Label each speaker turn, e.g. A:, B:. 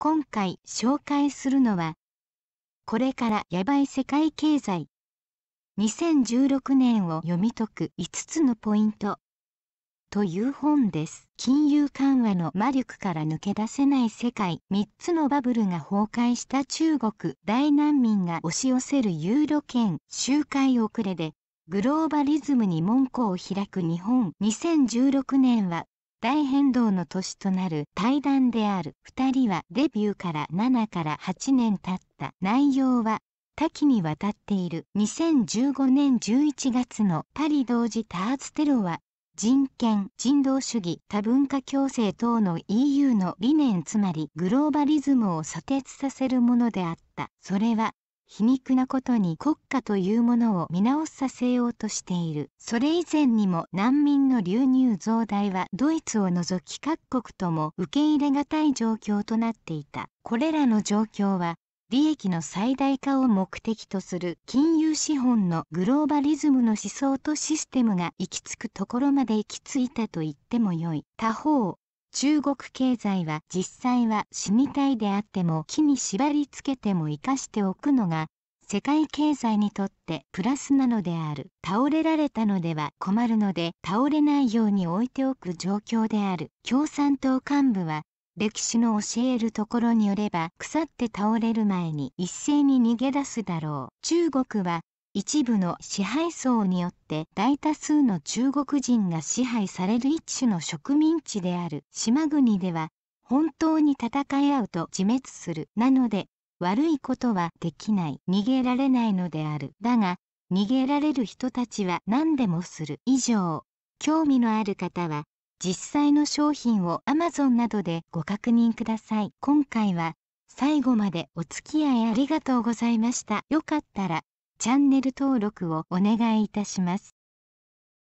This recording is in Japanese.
A: 今回紹介するのは、これからやばい世界経済。2016年を読み解く5つのポイント。という本です。金融緩和の魔力から抜け出せない世界。3つのバブルが崩壊した中国。大難民が押し寄せるユーロ圏。周回遅れでグローバリズムに門戸を開く日本2016年は大変動の年となる対談である2人はデビューから7から8年経った内容は多岐にわたっている2015年11月のパリ同時多発テロは人権人道主義多文化共生等の EU の理念つまりグローバリズムを左鉄させるものであったそれは皮肉なことに国家というものを見直させようとしているそれ以前にも難民の流入増大はドイツを除き各国とも受け入れがたい状況となっていたこれらの状況は利益の最大化を目的とする金融資本のグローバリズムの思想とシステムが行き着くところまで行き着いたと言ってもよい他方中国経済は実際は死にたいであっても木に縛りつけても生かしておくのが世界経済にとってプラスなのである倒れられたのでは困るので倒れないように置いておく状況である共産党幹部は歴史の教えるところによれば腐って倒れる前に一斉に逃げ出すだろう中国は一部の支配層によって大多数の中国人が支配される一種の植民地である島国では本当に戦い合うと自滅するなので悪いことはできない逃げられないのであるだが逃げられる人たちは何でもする以上興味のある方は実際の商品を Amazon などでご確認ください今回は最後までお付き合いありがとうございましたよかったらチャンネル登録をお願いいたします